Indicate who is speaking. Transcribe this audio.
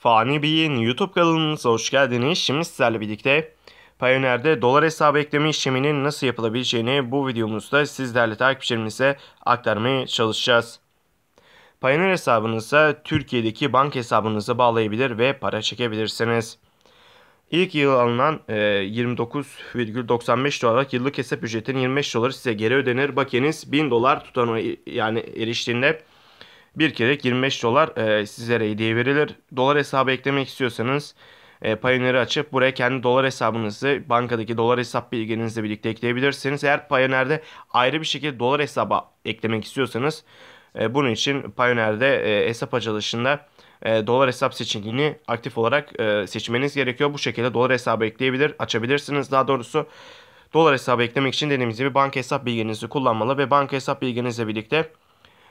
Speaker 1: Fani Bey'in YouTube kanalımıza hoş geldiniz. Şimdi sizlerle birlikte Payoneer'de dolar hesabı ekleme işleminin nasıl yapılabileceğini bu videomuzda sizlerle takipçilerimize aktarmaya çalışacağız. Payoneer hesabınıza Türkiye'deki bank hesabınıza bağlayabilir ve para çekebilirsiniz. İlk yıl alınan e, 29,95 dolarlık yıllık hesap ücretinin 25 doları size geri ödenir. Bakınız, 1000 dolar tutana yani eriştiğinde bir kere 25 dolar e, sizlere hediye verilir. Dolar hesabı eklemek istiyorsanız e, Pioneer'ı açıp buraya kendi dolar hesabınızı bankadaki dolar hesap bilginizle birlikte ekleyebilirsiniz. Eğer Pioneer'de ayrı bir şekilde dolar hesaba eklemek istiyorsanız e, bunun için Pioneer'de e, hesap açılışında e, dolar hesap seçeneğini aktif olarak e, seçmeniz gerekiyor. Bu şekilde dolar hesabı ekleyebilir, açabilirsiniz. Daha doğrusu dolar hesabı eklemek için dediğimiz gibi banka hesap bilginizi kullanmalı ve banka hesap bilginizle birlikte